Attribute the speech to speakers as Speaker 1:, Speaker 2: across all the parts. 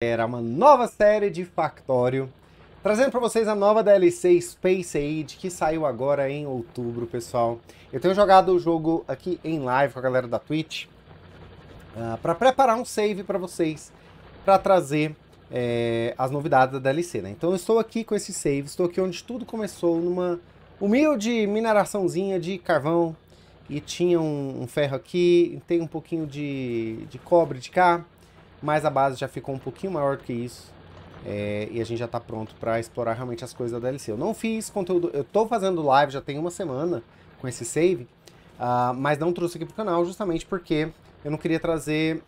Speaker 1: galera, uma nova série de Factório, trazendo para vocês a nova DLC Space Age, que saiu agora em outubro, pessoal. Eu tenho jogado o jogo aqui em live com a galera da Twitch, uh, ah, para preparar um save para vocês, para trazer é, as novidades da DLC, né? Então eu estou aqui com esse save, estou aqui onde tudo começou, numa humilde mineraçãozinha de carvão, e tinha um, um ferro aqui, tem um pouquinho de, de cobre de cá, mas a base já ficou um pouquinho maior do que isso. É, e a gente já está pronto para explorar realmente as coisas da DLC. Eu não fiz conteúdo, eu estou fazendo live já tem uma semana com esse save, uh, mas não trouxe aqui pro canal justamente porque eu não queria trazer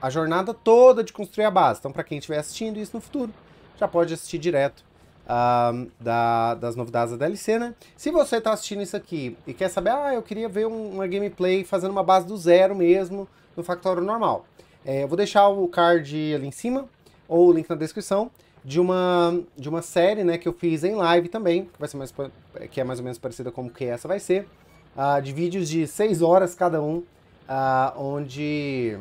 Speaker 1: a jornada toda de construir a base. Então, para quem estiver assistindo isso no futuro, já pode assistir direto uh, da, das novidades da DLC, né? Se você está assistindo isso aqui e quer saber, ah, eu queria ver um, uma gameplay fazendo uma base do zero mesmo no Factório normal. É, eu vou deixar o card ali em cima, ou o link na descrição, de uma, de uma série né, que eu fiz em live também, que, vai ser mais, que é mais ou menos parecida com o que essa vai ser, uh, de vídeos de 6 horas cada um, uh, onde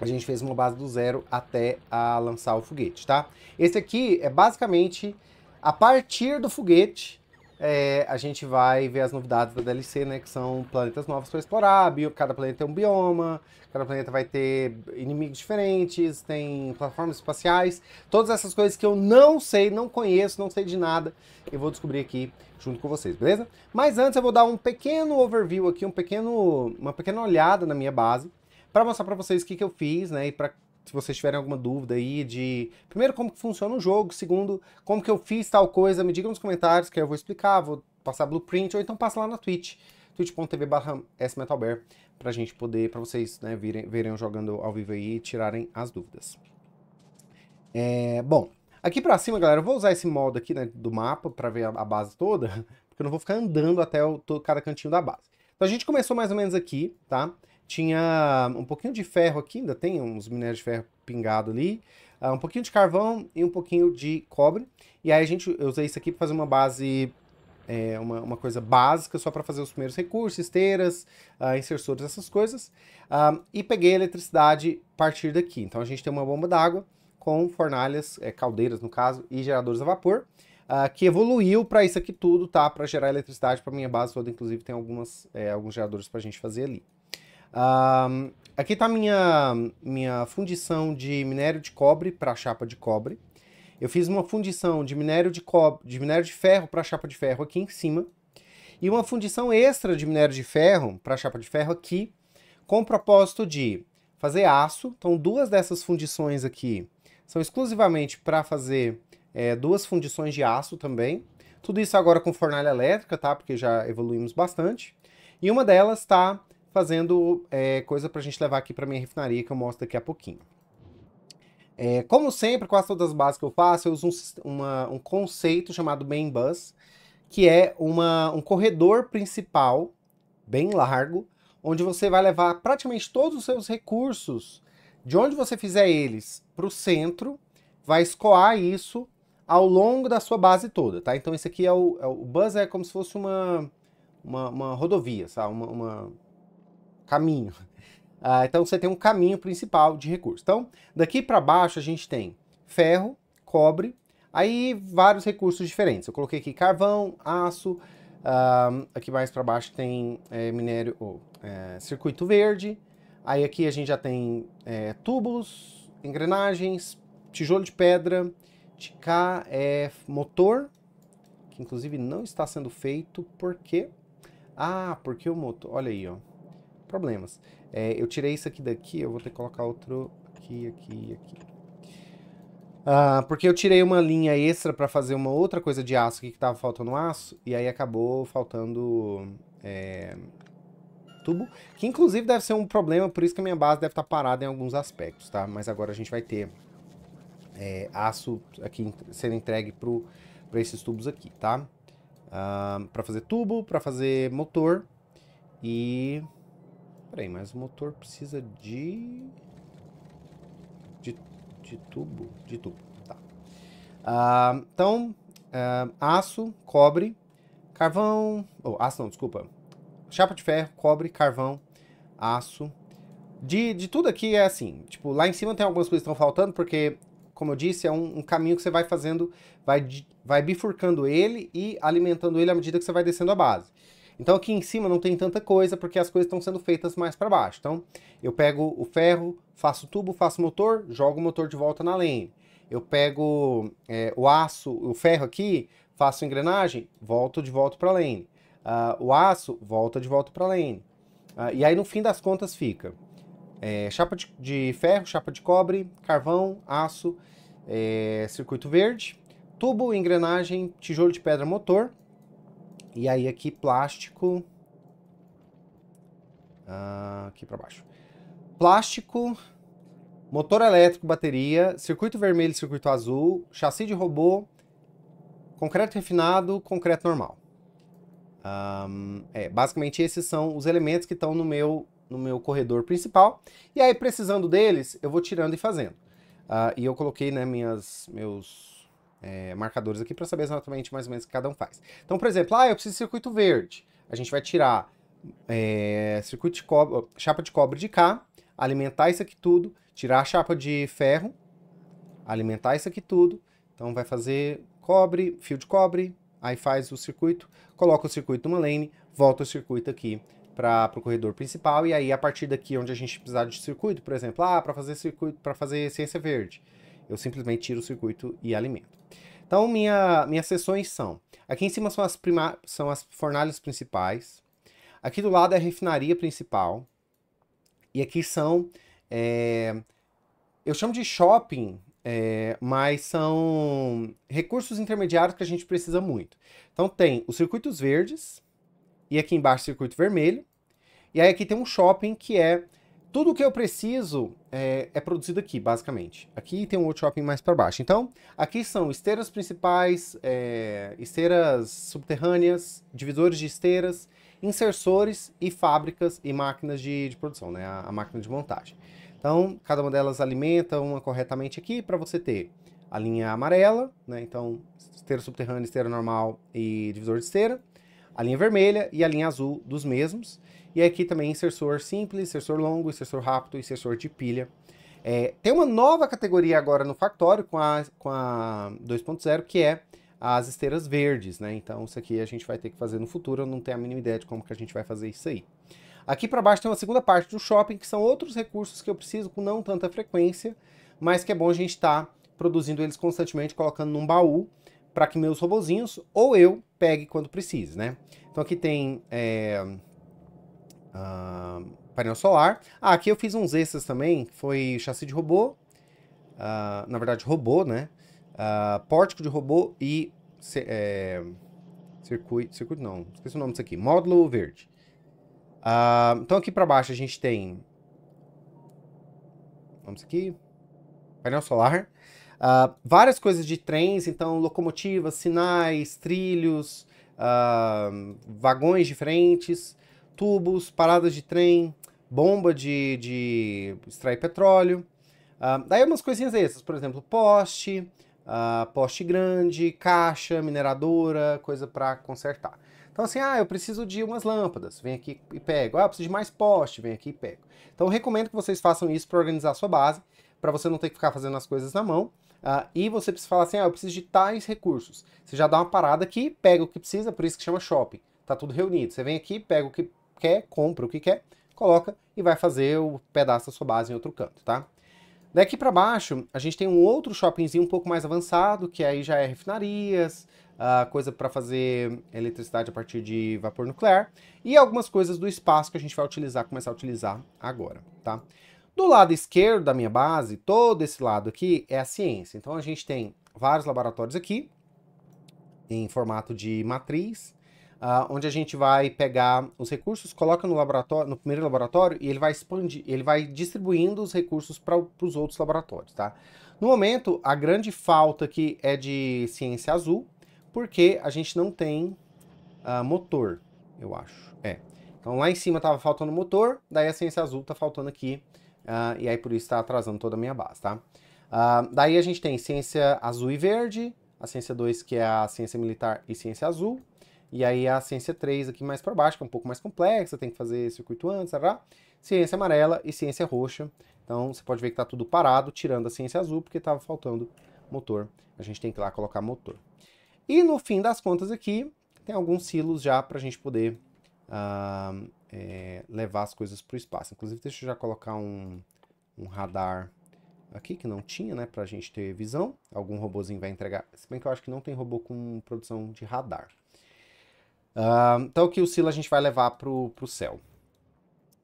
Speaker 1: a gente fez uma base do zero até a lançar o foguete, tá? Esse aqui é basicamente a partir do foguete é, a gente vai ver as novidades da DLC, né? Que são planetas novos para explorar, cada planeta tem um bioma, cada planeta vai ter inimigos diferentes, tem plataformas espaciais, todas essas coisas que eu não sei, não conheço, não sei de nada, eu vou descobrir aqui junto com vocês, beleza? Mas antes eu vou dar um pequeno overview aqui, um pequeno, uma pequena olhada na minha base, para mostrar para vocês o que, que eu fiz, né? E para se vocês tiverem alguma dúvida aí de, primeiro, como que funciona o jogo, segundo, como que eu fiz tal coisa, me digam nos comentários que eu vou explicar, vou passar blueprint, ou então passa lá na Twitch, twitch.tv barra smetalbear, pra gente poder, pra vocês, né, virem, verem eu jogando ao vivo aí e tirarem as dúvidas. É, bom, aqui pra cima, galera, eu vou usar esse modo aqui, né, do mapa, pra ver a, a base toda, porque eu não vou ficar andando até o, todo, cada cantinho da base. Então a gente começou mais ou menos aqui, tá? Tá? tinha um pouquinho de ferro aqui, ainda tem uns minérios de ferro pingado ali, ah, um pouquinho de carvão e um pouquinho de cobre. E aí a gente, eu usei isso aqui para fazer uma base, é, uma, uma coisa básica, só para fazer os primeiros recursos, esteiras, uh, essas coisas. Um, ah, e peguei a eletricidade a partir daqui. Então a gente tem uma bomba d'água com fornalhas, é, caldeiras no caso, e geradores a vapor. Uh, que evoluiu para isso aqui tudo, tá? Para gerar eletricidade para minha base toda, inclusive tem algumas, é, alguns geradores para a gente fazer ali aqui está minha, minha fundição de minério de cobre para chapa de cobre. Eu fiz uma fundição de minério de, cobre, de, minério de ferro para chapa de ferro aqui em cima. E uma fundição extra de minério de ferro para chapa de ferro aqui, com o propósito de fazer aço. Então, duas dessas fundições aqui são exclusivamente para fazer é, duas fundições de aço também. Tudo isso agora com fornalha elétrica, tá? Porque já evoluímos bastante. E uma delas está fazendo é, coisa pra gente levar aqui pra minha refinaria, que eu mostro daqui a pouquinho. É, como sempre, quase todas as bases que eu faço, eu uso um, uma, um conceito chamado main bus, que é uma, um corredor principal, bem largo, onde você vai levar praticamente todos os seus recursos, de onde você fizer eles, para o centro, vai escoar isso ao longo da sua base toda, tá? Então esse aqui é o, é o bus é como se fosse uma, uma, uma rodovia, sabe? Uma, uma, caminho. Ah, então você tem um caminho principal de recurso. Então, daqui para baixo a gente tem ferro, cobre, aí vários recursos diferentes. Eu coloquei aqui carvão, aço, ah, aqui mais para baixo tem é, minério, ou é, circuito verde, aí aqui a gente já tem é, tubos, engrenagens, tijolo de pedra, de cá é motor, que inclusive não está sendo feito, porque... Ah, porque o motor... Olha aí, ó problemas. É, eu tirei isso aqui daqui, eu vou ter que colocar outro aqui, aqui, aqui. Ah, porque eu tirei uma linha extra para fazer uma outra coisa de aço aqui que tava faltando aço, e aí acabou faltando é, tubo, que inclusive deve ser um problema, por isso que a minha base deve estar tá parada em alguns aspectos, tá? Mas agora a gente vai ter é, aço aqui sendo entregue para esses tubos aqui, tá? Ah, para fazer tubo, para fazer motor e Peraí, mas o motor precisa de... De, de tubo? De tubo, tá. Ah, então, é, aço, cobre, carvão... Oh, aço não, desculpa. Chapa de ferro, cobre, carvão, aço. De, de tudo aqui é assim, tipo, lá em cima tem algumas coisas que estão faltando, porque, como eu disse, é um, um caminho que você vai fazendo, vai, vai bifurcando ele e alimentando ele à medida que você vai descendo a base. Então aqui em cima não tem tanta coisa, porque as coisas estão sendo feitas mais para baixo. Então eu pego o ferro, faço o tubo, faço o motor, jogo o motor de volta na lane. Eu pego é, o aço, o ferro aqui, faço engrenagem, volto de volta para a lane. Uh, o aço, volta de volta para a lane. Uh, e aí no fim das contas fica é, chapa de, de, ferro, chapa de cobre, carvão, aço, é, circuito verde, tubo, engrenagem, tijolo de pedra, motor e aí aqui plástico. Ah, aqui para baixo. Plástico, motor elétrico, bateria, circuito vermelho, circuito azul, chassi de robô, concreto refinado, concreto normal. Um, é, basicamente esses são os elementos que estão no meu, no meu corredor principal. E aí, precisando deles, eu vou tirando e fazendo. Uh, e eu coloquei né, minhas, meus é, marcadores aqui para saber exatamente mais ou menos o que cada um faz. Então, por exemplo, ah, eu preciso de circuito verde. A gente vai tirar é, circuito de cobre, chapa de cobre de cá, alimentar isso aqui tudo, tirar a chapa de ferro, alimentar isso aqui tudo. Então vai fazer cobre, fio de cobre, aí faz o circuito, coloca o circuito numa lane, volta o circuito aqui para o corredor principal e aí a partir daqui onde a gente precisar de circuito, por exemplo, ah, para fazer circuito, para fazer ciência verde, eu simplesmente tiro o circuito e alimento. Então, minha, minhas seções são... Aqui em cima são as, prima, são as fornalhas principais. Aqui do lado é a refinaria principal. E aqui são... É, eu chamo de shopping, é, mas são recursos intermediários que a gente precisa muito. Então tem os circuitos verdes, e aqui embaixo circuito vermelho. E aí aqui tem um shopping que é tudo o que eu preciso é, é, produzido aqui, basicamente. Aqui tem um workshop mais para baixo. Então, aqui são esteiras principais, é, esteiras subterrâneas, divisores de esteiras, insersores e fábricas e máquinas de, de produção, né? A, a, máquina de montagem. Então, cada uma delas alimenta uma corretamente aqui para você ter a linha amarela, né? Então, esteira subterrânea, esteira normal e divisor de esteira. A linha vermelha e a linha azul dos mesmos. E aqui também insersor simples, insersor longo, insersor rápido, insersor de pilha. É, tem uma nova categoria agora no Factório com a, com a 2.0 que é as esteiras verdes, né? Então isso aqui a gente vai ter que fazer no futuro, eu não tenho a mínima ideia de como que a gente vai fazer isso aí. Aqui para baixo tem uma segunda parte do shopping, que são outros recursos que eu preciso com não tanta frequência, mas que é bom a gente estar tá produzindo eles constantemente, colocando num baú, para que meus robozinhos ou eu pegue quando precise, né? Então aqui tem é, uh, painel solar. Ah, aqui eu fiz uns extras também, foi chassi de robô, uh, na verdade robô, né? Uh, pórtico de robô e é, circuito, circuito não, esqueci o nome disso aqui, módulo verde. Uh, então aqui para baixo a gente tem, vamos aqui, painel solar, uh, várias coisas de trens, então locomotivas, sinais, trilhos, uh, vagões diferentes, tubos, paradas de trem, bomba de, de extrair petróleo. Uh, daí umas coisinhas essas, por exemplo, poste, uh, poste grande, caixa, mineradora, coisa para consertar. Então assim, ah, eu preciso de umas lâmpadas, vem aqui e pego. Ah, eu preciso de mais poste, vem aqui e pego. Então recomendo que vocês façam isso para organizar a sua base, para você não ter que ficar fazendo as coisas na mão. Uh, e você precisa falar assim, ah, eu preciso de tais recursos. Você já dá uma parada aqui, pega o que precisa, por isso que chama shopping. Tá tudo reunido. Você vem aqui, pega o que quer, compra o que quer, coloca e vai fazer o pedaço da sua base em outro canto, tá? Daqui para baixo, a gente tem um outro shoppingzinho um pouco mais avançado, que aí já é refinarias, a coisa para fazer eletricidade a partir de vapor nuclear e algumas coisas do espaço que a gente vai utilizar, começar a utilizar agora, tá? Do lado esquerdo da minha base, todo esse lado aqui é a ciência. Então a gente tem vários laboratórios aqui em formato de matriz, Uh, onde a gente vai pegar os recursos, coloca no laboratório, no primeiro laboratório e ele vai expandir, ele vai distribuindo os recursos para os outros laboratórios, tá? No momento, a grande falta aqui é de ciência azul, porque a gente não tem uh, motor, eu acho. É. Então lá em cima estava faltando motor, daí a ciência azul está faltando aqui, uh, e aí por isso está atrasando toda a minha base, tá? daí a gente tem ciência azul e verde, a ciência 2 que é a ciência militar e ciência azul, e aí a ciência 3 aqui mais para baixo, que é um pouco mais complexa, tem que fazer circuito antes, tá? ciência amarela e ciência roxa. Então você pode ver que está tudo parado, tirando a ciência azul, porque estava faltando motor. A gente tem que ir lá colocar motor. E no fim das contas aqui, tem alguns silos já para a gente poder uh, é, levar as coisas para o espaço. Inclusive, deixa eu já colocar um, um radar aqui, que não tinha, né, para a gente ter visão. Algum robôzinho vai entregar. Se bem que eu acho que não tem robô com produção de radar. Uh, então que o Sila a gente vai levar para o céu.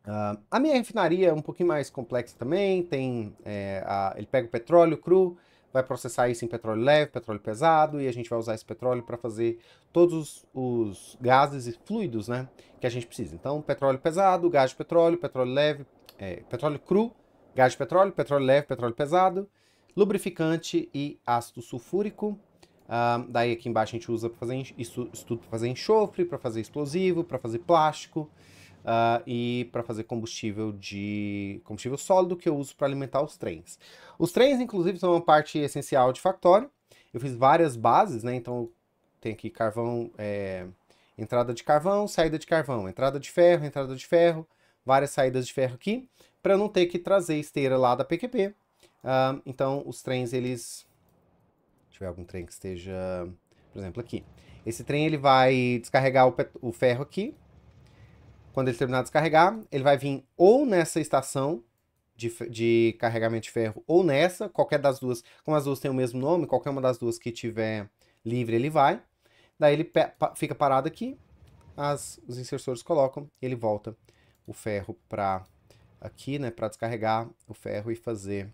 Speaker 1: Uh, a minha refinaria é um pouquinho mais complexa também, tem, é, a, ele pega o petróleo cru, vai processar isso em petróleo leve, petróleo pesado, e a gente vai usar esse petróleo para fazer todos os gases e fluidos né, que a gente precisa. Então, petróleo pesado, gás de petróleo, petróleo leve, é, petróleo cru, gás de petróleo, petróleo leve, petróleo pesado, lubrificante e ácido sulfúrico. Uh, daí aqui embaixo a gente usa para fazer isso, isso tudo para fazer enxofre, para fazer explosivo, para fazer plástico uh, e para fazer combustível de combustível sólido que eu uso para alimentar os trens. Os trens, inclusive, são uma parte essencial de Factório. Eu fiz várias bases, né? Então tem aqui carvão, é, entrada de carvão, saída de carvão, entrada de ferro, entrada de ferro, várias saídas de ferro aqui, para não ter que trazer esteira lá da PQP. Uh, ah, então os trens eles tiver algum trem que esteja, por exemplo, aqui. Esse trem ele vai descarregar o, o ferro aqui. Quando ele terminar de descarregar, ele vai vir ou nessa estação de, de, carregamento de ferro ou nessa, qualquer das duas, como as duas têm o mesmo nome, qualquer uma das duas que tiver livre ele vai. Daí ele pa fica parado aqui, as, os inserções colocam, ele volta o ferro para aqui, né, para descarregar o ferro e fazer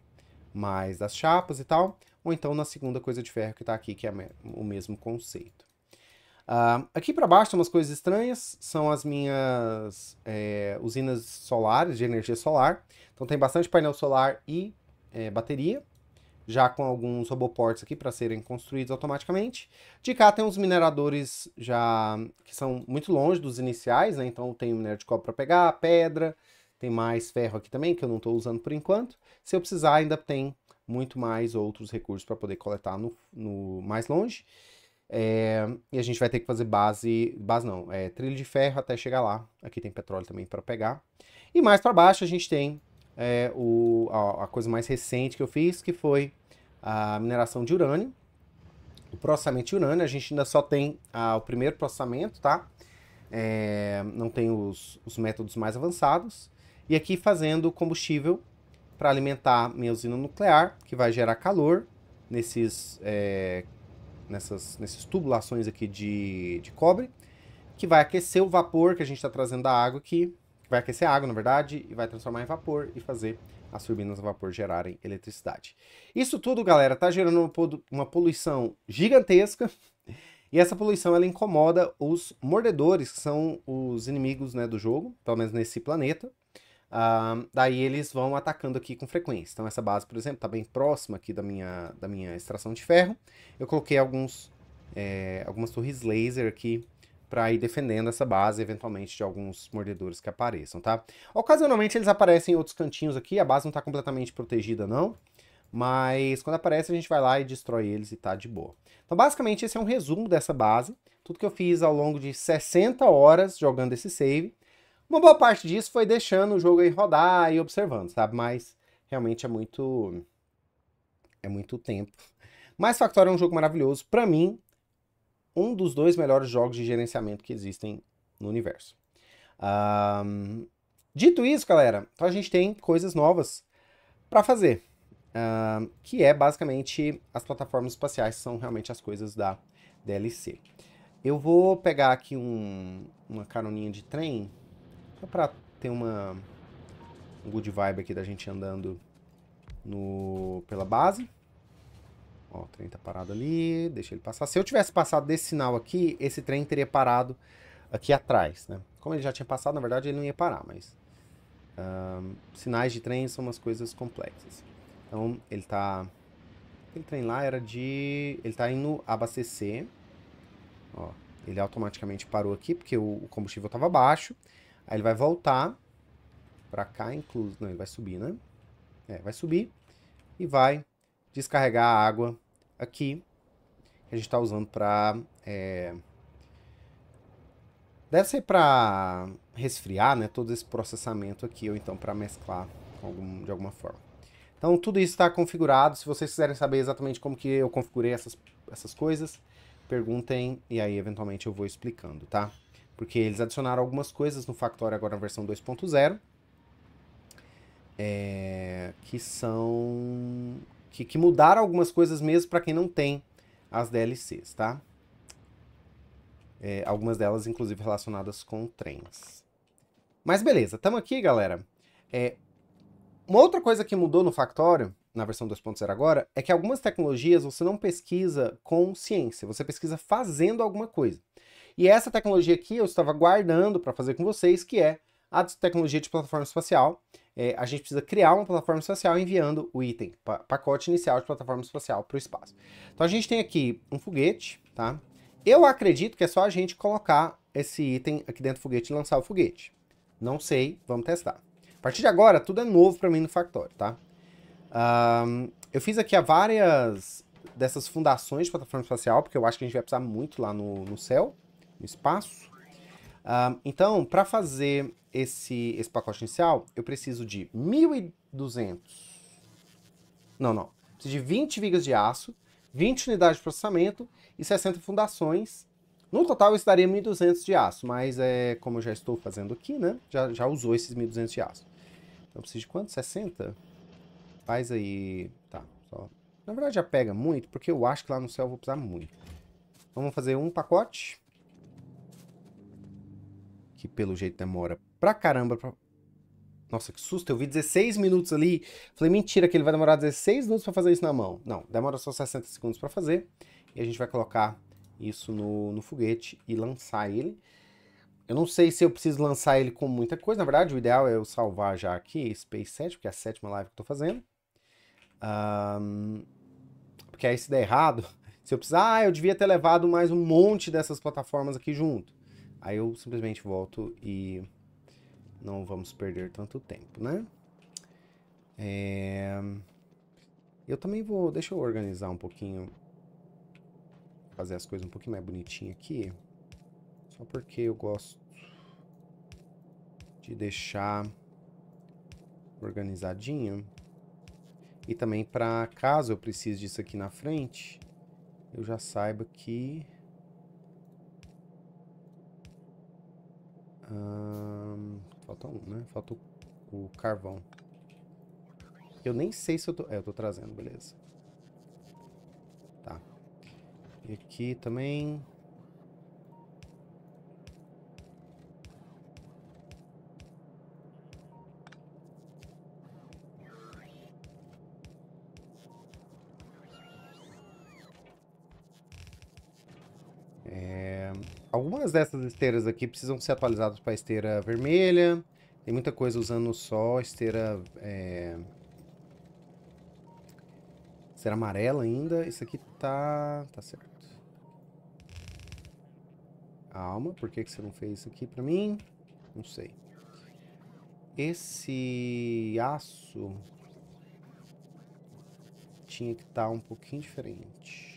Speaker 1: mais das chapas e tal ou então na segunda coisa de ferro que está aqui, que é o mesmo conceito. Uh, aqui para baixo tem umas coisas estranhas, são as minhas é, usinas solares, de energia solar. Então tem bastante painel solar e é, bateria, já com alguns roboports aqui para serem construídos automaticamente. De cá tem uns mineradores já que são muito longe dos iniciais, né? Então tem o minério de cobre para pegar, pedra, tem mais ferro aqui também, que eu não estou usando por enquanto. Se eu precisar, ainda tem muito mais outros recursos para poder coletar no, no mais longe. É, e a gente vai ter que fazer base, base não, é, trilho de ferro até chegar lá. Aqui tem petróleo também para pegar. E mais para baixo a gente tem é, o, a, a, coisa mais recente que eu fiz, que foi a mineração de urânio. O processamento de urânio, a gente ainda só tem a, o primeiro processamento, tá? É, não tem os, os métodos mais avançados. E aqui fazendo combustível para alimentar minha usina nuclear, que vai gerar calor nesses, é, nessas, nessas tubulações aqui de, de cobre, que vai aquecer o vapor que a gente está trazendo da água aqui, que vai aquecer a água, na verdade, e vai transformar em vapor e fazer as turbinas a vapor gerarem eletricidade. Isso tudo, galera, está gerando uma poluição gigantesca, e essa poluição ela incomoda os mordedores, que são os inimigos né, do jogo, pelo menos nesse planeta. Uh, daí eles vão atacando aqui com frequência. Então essa base, por exemplo, está bem próxima aqui da minha, da minha extração de ferro. Eu coloquei alguns, é, algumas torres laser aqui para ir defendendo essa base, eventualmente, de alguns mordedores que apareçam, tá? Ocasionalmente eles aparecem em outros cantinhos aqui, a base não está completamente protegida não, mas quando aparece a gente vai lá e destrói eles e tá de boa. Então basicamente esse é um resumo dessa base, tudo que eu fiz ao longo de 60 horas jogando esse save, uma boa parte disso foi deixando o jogo aí rodar e observando, sabe? Mas realmente é muito. É muito tempo. Mas Factor é um jogo maravilhoso. Para mim, um dos dois melhores jogos de gerenciamento que existem no universo. Um, dito isso, galera, então a gente tem coisas novas para fazer. que é basicamente as plataformas espaciais são realmente as coisas da DLC. Eu vou pegar aqui um, uma caroninha de trem só pra ter uma um good vibe aqui da gente andando no pela base. Ó, o trem tá parado ali, deixa ele passar. Se eu tivesse passado desse sinal aqui, esse trem teria parado aqui atrás, né? Como ele já tinha passado, na verdade ele não ia parar, mas... Um, sinais de trem são umas coisas complexas. Então, ele tá... Aquele trem lá era de... Ele tá indo abastecer. Ó, ele automaticamente parou aqui, porque o combustível tava baixo. Aí ele vai voltar para cá, incluso. Não, ele vai subir, né? É, vai subir e vai descarregar a água aqui que a gente está usando para é... deve ser para resfriar, né? Todo esse processamento aqui ou então para mesclar algum, de alguma forma. Então tudo isso está configurado. Se vocês quiserem saber exatamente como que eu configurei essas, essas coisas, perguntem e aí eventualmente eu vou explicando, tá? porque eles adicionaram algumas coisas no Factory agora na versão 2.0, é, eh, que são que, que mudaram algumas coisas mesmo para quem não tem as DLCs, tá? É, algumas delas, inclusive, relacionadas com trens. Mas beleza, estamos aqui, galera. É, uma outra coisa que mudou no Factório, na versão 2.0 agora, é que algumas tecnologias você não pesquisa com ciência, você pesquisa fazendo alguma coisa. E essa tecnologia aqui eu estava guardando para fazer com vocês, que é a tecnologia de plataforma espacial. É, a gente precisa criar uma plataforma espacial enviando o item, pa pacote inicial de plataforma espacial para o espaço. Então a gente tem aqui um foguete, tá? Eu acredito que é só a gente colocar esse item aqui dentro do foguete e lançar o foguete. Não sei, vamos testar. A partir de agora, tudo é novo para mim no Factory, tá? Um, eu fiz aqui várias dessas fundações de plataforma espacial, porque eu acho que a gente vai precisar muito lá no, no céu no espaço. Ah, então, para fazer esse, esse pacote inicial, eu preciso de 1.200... Não, não. Preciso de 20 vigas de aço, 20 unidades de processamento e 60 fundações. No total, isso daria 1.200 de aço, mas é, como eu já estou fazendo aqui, né? Já, já usou esses 1.200 de aço. Então, preciso de quanto? 60? Faz aí... Tá, só... Na verdade, já pega muito, porque eu acho que lá no céu eu vou precisar muito. vamos fazer um pacote que pelo jeito demora pra caramba. Pra... Nossa, que susto, eu vi 16 minutos ali. Falei, mentira, que ele vai demorar 16 minutos para fazer isso na mão. Não, demora só 60 segundos para fazer. E a gente vai colocar isso no, no foguete e lançar ele. Eu não sei se eu preciso lançar ele com muita coisa. Na verdade, o ideal é eu salvar já aqui Space 7, porque é a sétima live que eu tô fazendo. Um, porque aí se der errado, se eu precisar, ah, eu devia ter levado mais um monte dessas plataformas aqui junto. Aí eu simplesmente volto e não vamos perder tanto tempo, né? É... Eu também vou... Deixa eu organizar um pouquinho. Fazer as coisas um pouquinho mais bonitinho aqui. Só porque eu gosto de deixar organizadinho. E também para caso eu precise disso aqui na frente, eu já saiba que falta um, né? Falta o, o, carvão. Eu nem sei se eu tô... É, eu tô trazendo, beleza. Tá. E aqui também... É... Algumas dessas esteiras aqui precisam ser atualizadas para esteira vermelha. Tem muita coisa usando só esteira... É... Esteira amarela ainda. Isso aqui tá... tá certo. Calma, por que, que você não fez isso aqui para mim? Não sei. Esse aço tinha que estar tá um pouquinho diferente.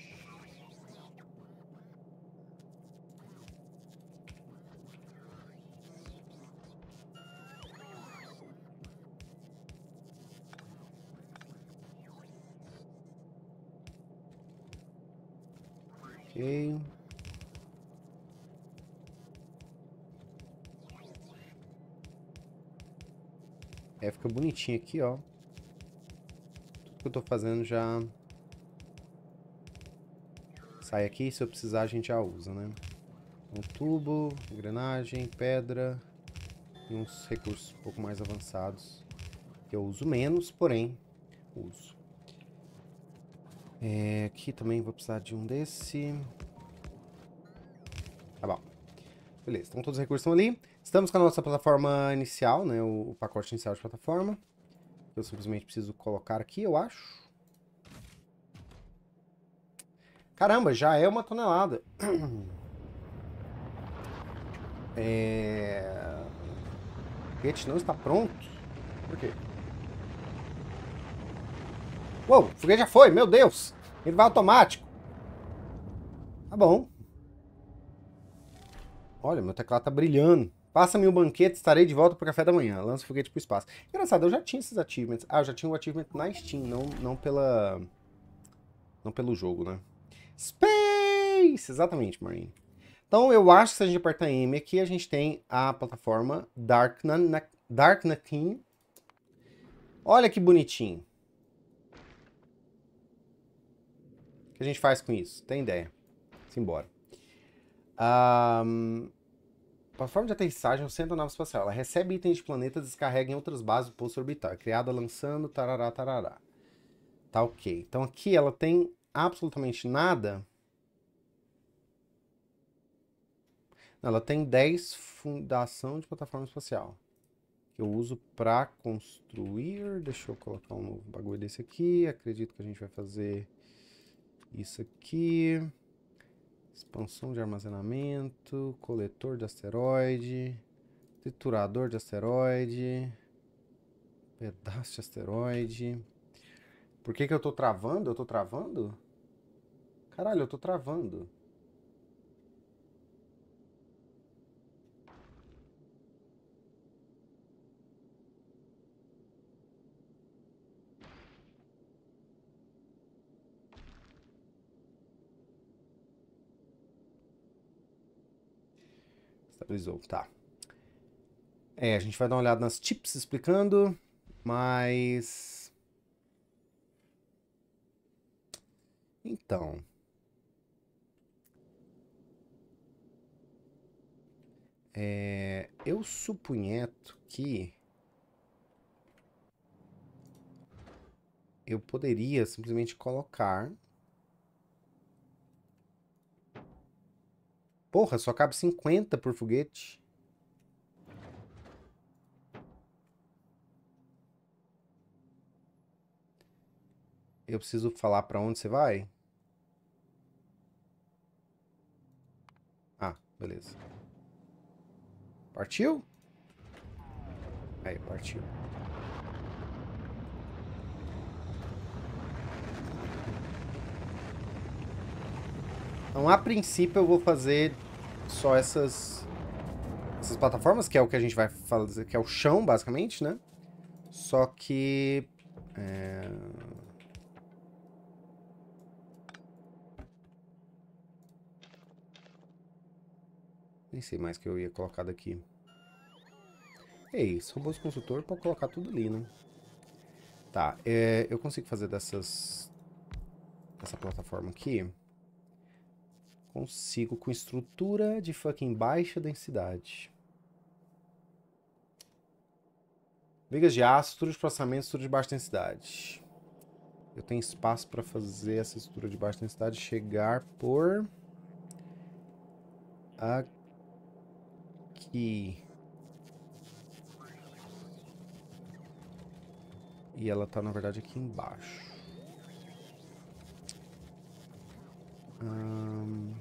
Speaker 1: É, fica bonitinho aqui, ó. Tudo que eu tô fazendo já... Sai aqui, se eu precisar a gente já usa, né? Um tubo, engrenagem, pedra e uns recursos um pouco mais avançados. Que eu uso menos, porém, uso. É, aqui também vou precisar de um desse. Tá bom. Beleza, então todos os recursos estão ali. Estamos com a nossa plataforma inicial, né? O, o pacote inicial de plataforma. Eu simplesmente preciso colocar aqui, eu acho. Caramba, já é uma tonelada. É... O não está pronto? Por quê? Uou, o foguete já foi, meu Deus. Ele vai automático. Tá bom. Olha, meu teclado tá brilhando. Passa-me o banquete, estarei de volta pro café da manhã. Lança o foguete pro espaço. Engraçado, eu já tinha esses achievements. Ah, eu já tinha o um achievement na Steam, não, não pela... Não pelo jogo, né? Space! Exatamente, Marine. Então, eu acho que se a gente apertar M aqui, a gente tem a plataforma Darkna, Darknakin. Olha que bonitinho. que a gente faz com isso? Tem ideia. Simbora. Um, plataforma de aterrissagem é ou centro da nave espacial. Ela recebe itens de e descarrega em outras bases do posto orbital. É criada lançando, tarará, tarará. Tá ok. Então aqui ela tem absolutamente nada. ela tem 10 fundação de plataforma espacial. Que eu uso para construir. Deixa eu colocar um novo bagulho desse aqui. Acredito que a gente vai fazer isso aqui. Expansão de armazenamento. Coletor de asteroide. Triturador de asteroide. Pedaço de asteroide. Por que, que eu tô travando? Eu tô travando? Caralho, eu tô travando. Estabilizou, tá. É, a gente vai dar uma olhada nas tips explicando, mas... Então... É, eu supunheto que... Eu poderia simplesmente colocar Porra, só cabe 50 por foguete. Eu preciso falar para onde você vai? Ah, beleza. Partiu? Aí, partiu. Então, a princípio, eu vou fazer só essas, essas plataformas, que é o que a gente vai fazer, que é o chão, basicamente, né? Só que... É... Nem sei mais que eu ia colocar daqui. Ei, é robôs consultor pode colocar tudo ali, né? Tá, é, eu consigo fazer dessas... Essa plataforma aqui. Consigo com estrutura de fucking baixa densidade. Vigas de aço, estrutura de processamento, estrutura de baixa densidade. Eu tenho espaço para fazer essa estrutura de baixa densidade chegar por... Aqui. E ela está na verdade, aqui embaixo. Hum...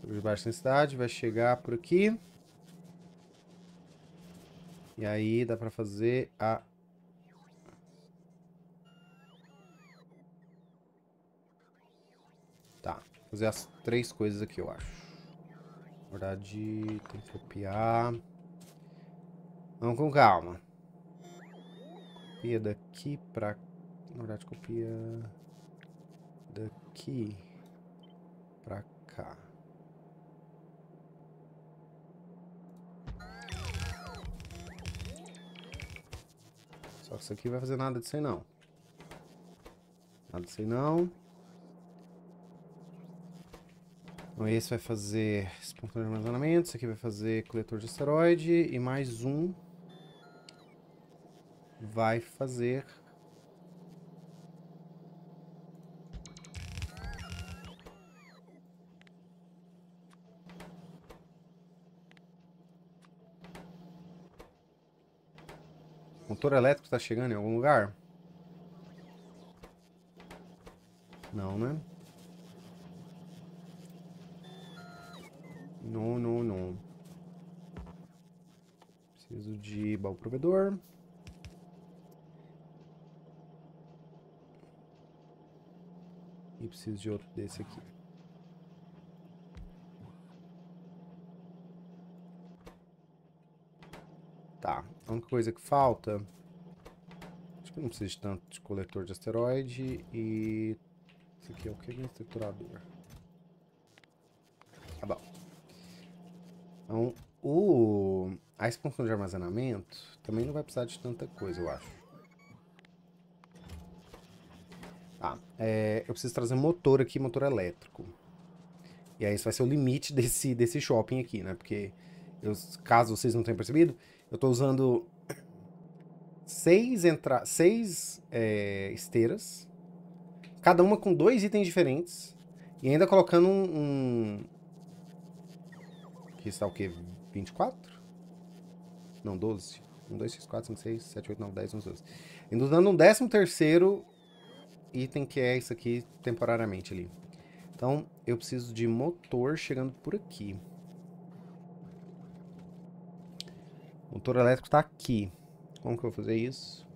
Speaker 1: Sobre baixa intensidade, vai chegar por aqui. E aí dá pra fazer a... Tá, fazer as três coisas aqui, eu acho. Na verdade, tem que copiar. Vamos com calma. Copia daqui pra... Na verdade, copia... Daqui pra cá. isso aqui vai fazer nada disso aí não. Nada disso aí não. Então esse vai fazer espontâneo de armazenamento, Isso aqui vai fazer coletor de asteroide e mais um vai fazer Motor elétrico está chegando em algum lugar? Não, né? Não, não, não. Preciso de baú provedor. E preciso de outro desse aqui. Tá, é a única coisa que falta... Acho que eu não preciso de tanto de coletor de asteroide e... Isso aqui é o que? É estruturador. Tá bom. Então, o... A expansão de armazenamento também não vai precisar de tanta coisa, eu acho. Tá. É, eu preciso trazer motor aqui, motor elétrico. E aí isso vai ser o limite desse, desse shopping aqui, né? Porque, eu, caso vocês não tenham percebido, eu estou usando seis, entra seis é, esteiras, cada uma com dois itens diferentes, e ainda colocando um... um... Aqui está o quê? 24? Não, 12. 1, 2, 3, 4, 5, 6, 7, 8, 9, 10, 11, 12. Ainda usando um décimo terceiro item, que é isso aqui, temporariamente ali. Então, eu preciso de motor chegando por aqui. motor elétrico está aqui. Como que eu vou fazer isso?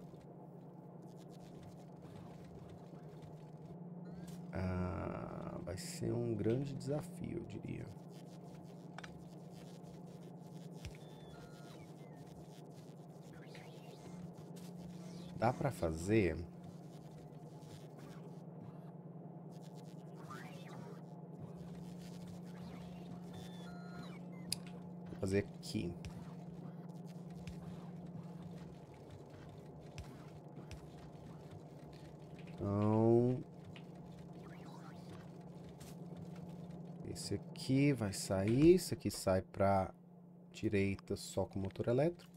Speaker 1: Ah, vai ser um grande desafio, eu diria. Dá para fazer... Vou fazer aqui. Então... Esse aqui vai sair, isso aqui sai para direita só com motor elétrico.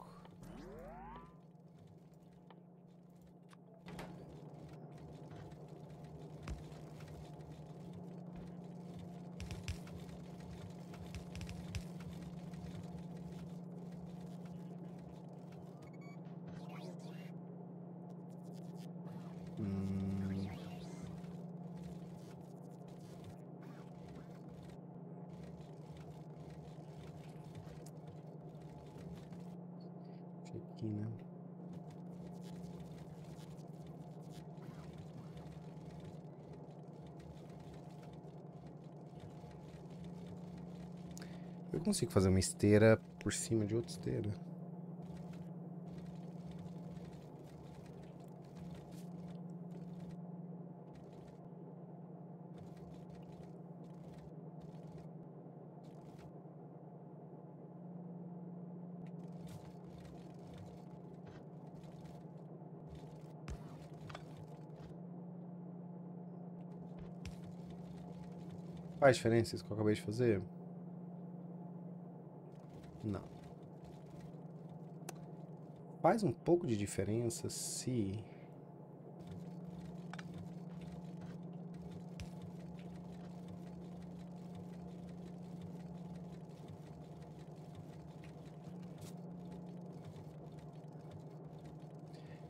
Speaker 1: aqui, né? Eu consigo fazer uma esteira por cima de outra esteira. Faz diferença isso que eu acabei de fazer? Não. Faz um pouco de diferença se...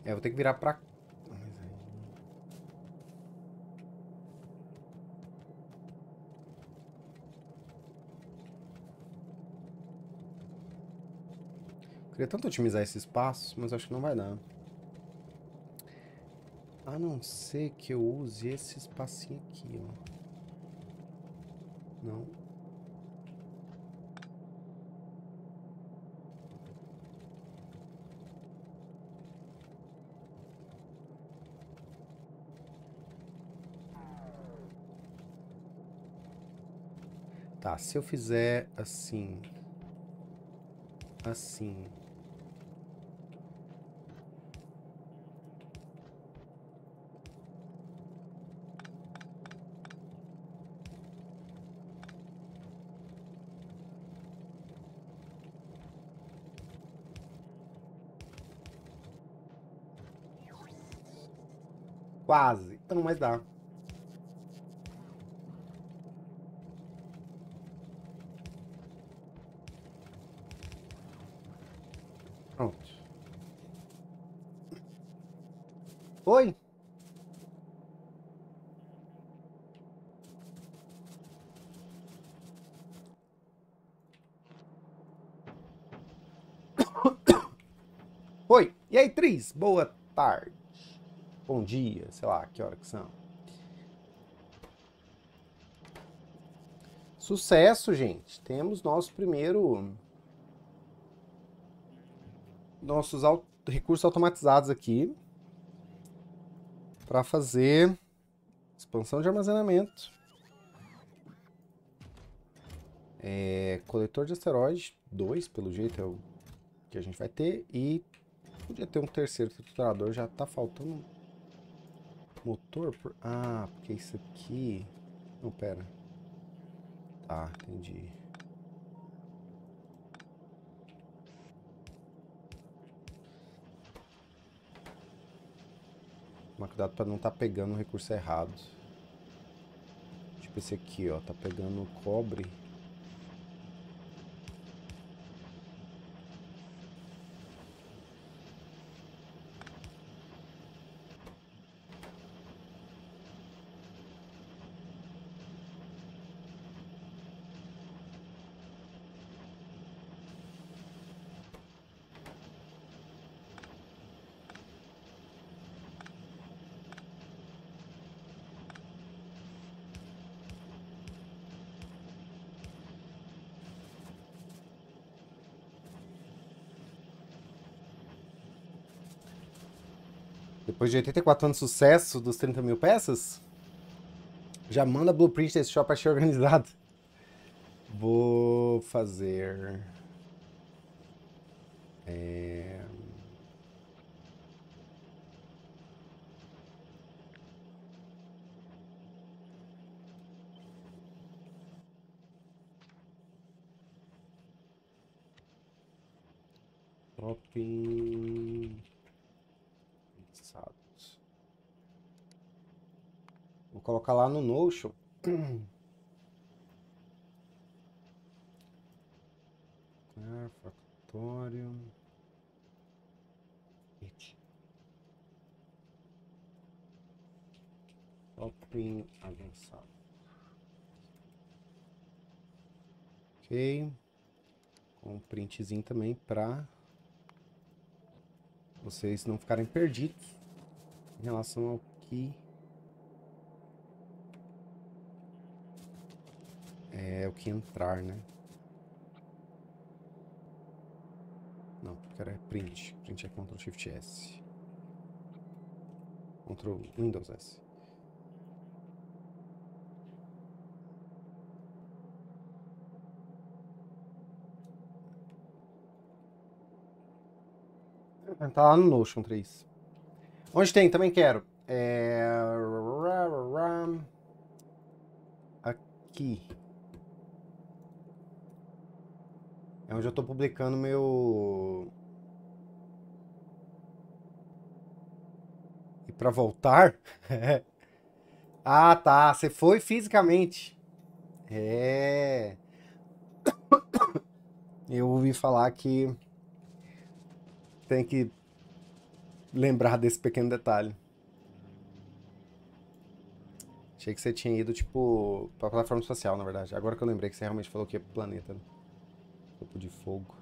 Speaker 1: É, vou ter que virar pra Queria tanto otimizar esse espaço, mas acho que não vai dar. A não ser que eu use esse espacinho aqui, ó. Não. Tá, se eu fizer assim... Assim... Quase. Então, mas dá. Pronto. Oi? Oi, e aí, Tris? Boa tarde bom dia, sei lá, que hora que são. Sucesso, gente. Temos nosso primeiro nossos aut recursos automatizados aqui para fazer expansão de armazenamento. É, coletor de asteroide, dois pelo jeito é o que a gente vai ter, e podia ter um terceiro triturador, já está faltando motor? Por... Ah, porque é isso aqui... Não, pera. Tá, entendi. mas cuidado para não estar tá pegando o recurso errado. Tipo esse aqui, ó. Tá pegando cobre. Depois de 84 anos de sucesso dos 30 mil peças, já manda blueprint desse shop achei organizado. Vou fazer... É... Shopping. colocar lá no Notion. Ah, factório. Shopping avançado. Ok. Com um printzinho também para vocês não ficarem perdidos em relação ao que É o que entrar, né? Não, quero é print. Print é Ctrl Shift S. Ctrl Windows S. Ah, tá lá no Notion 3. Onde tem? Também quero. É... Aqui. É onde eu estou publicando meu. E para voltar? ah, tá. Você foi fisicamente. É. Eu ouvi falar que tem que lembrar desse pequeno detalhe. Achei que você tinha ido, tipo, pra plataforma social, na verdade. Agora que eu lembrei que você realmente falou que é planeta. Né? Copo de fogo.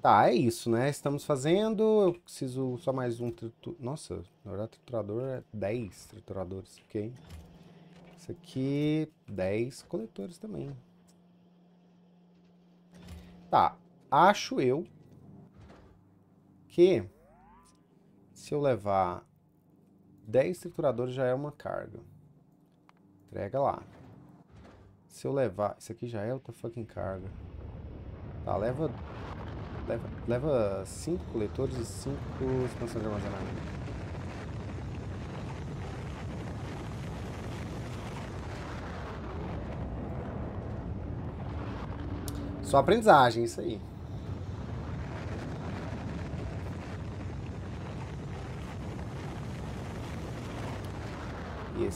Speaker 1: Tá, é isso, né? Estamos fazendo. Eu preciso só mais um tritu... Nossa, na verdade, triturador é 10 trituradores, ok? Isso aqui, 10 coletores também. Tá, acho eu que se eu levar 10 trituradores já é uma carga. Entrega lá. Se eu levar... Isso aqui já é outra fucking carga. Tá, leva... Leva, leva cinco coletores e cinco expansões de armazenamento. Só aprendizagem, isso aí.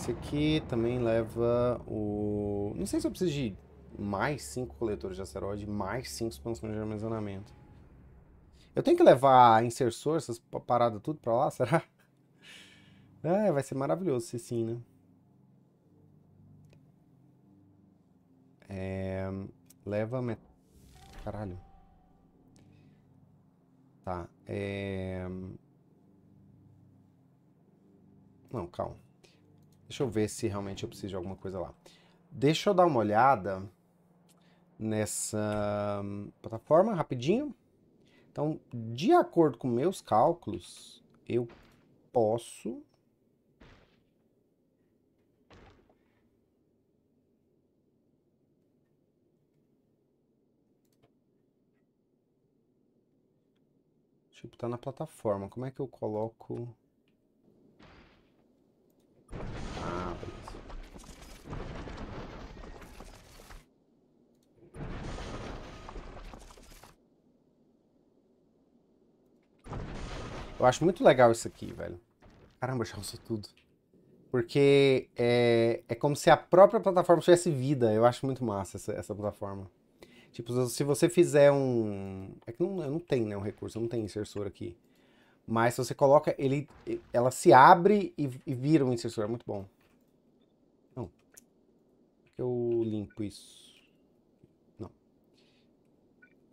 Speaker 1: Esse aqui também leva o... Não sei se eu preciso de mais 5 coletores de asteroide, mais 5 expansões de armazenamento. Eu tenho que levar inserções, essas paradas tudo pra lá, será? É, vai ser maravilhoso se sim, né? É... Leva... Met... Caralho. Tá, é... Não, calma. Deixa eu ver se realmente eu preciso de alguma coisa lá. Deixa eu dar uma olhada nessa hum, plataforma rapidinho. Então, de acordo com meus cálculos, eu posso Tipo, tá na plataforma. Como é que eu coloco Eu acho muito legal isso aqui, velho. Caramba, eu isso tudo. Porque é, é como se a própria plataforma tivesse vida. Eu acho muito massa essa, essa plataforma. Tipo, se você fizer um... É que não, eu não tenho, né, um recurso. Eu não tenho insersor aqui. Mas se você coloca, ele, ela se abre e, e vira um insersor. É muito bom. Não. É eu limpo isso. Não.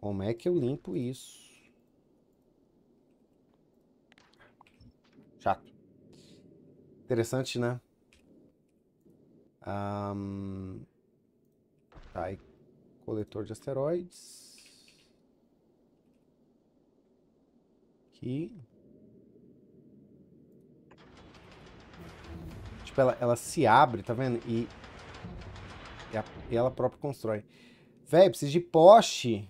Speaker 1: Como é que eu limpo isso? Chato. Interessante, né? Um... Tá, e coletor de asteroides. Aqui. Tipo, ela, ela se abre, tá vendo? E, e, a, e ela própria constrói. Véi, precisa de poste.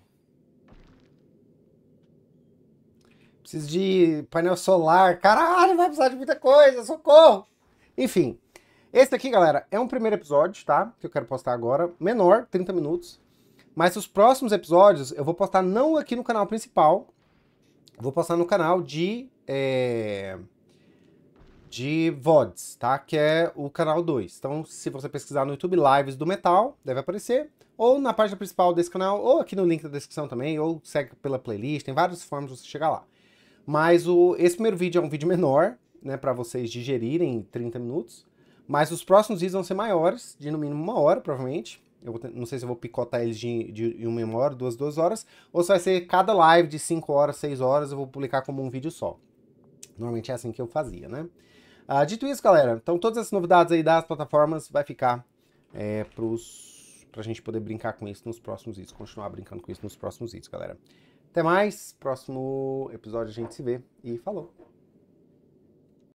Speaker 1: preciso de painel solar, caralho, vai precisar de muita coisa, socorro! Enfim, esse aqui, galera, é um primeiro episódio, tá? Que eu quero postar agora, menor, 30 minutos. Mas os próximos episódios eu vou postar não aqui no canal principal, vou postar no canal de... É de VODs, tá? Que é o canal 2. Então, se você pesquisar no YouTube Lives do Metal, deve aparecer. Ou na página principal desse canal, ou aqui no link da descrição também, ou segue pela playlist, tem várias formas de você chegar lá. Mas o, esse primeiro vídeo é um vídeo menor, né, para vocês digerirem 30 minutos. Mas os próximos vídeos vão ser maiores, de no mínimo uma hora, provavelmente. Eu vou, não sei se eu vou picotar eles de, de uma hora, duas, duas horas. Ou se vai ser cada live de 5 horas, 6 horas, eu vou publicar como um vídeo só. Normalmente é assim que eu fazia, né? Ah, dito isso, galera, então todas essas novidades aí das plataformas vai ficar é, para a gente poder brincar com isso nos próximos vídeos, continuar brincando com isso nos próximos vídeos, galera. Até mais, próximo episódio a gente se vê e falou!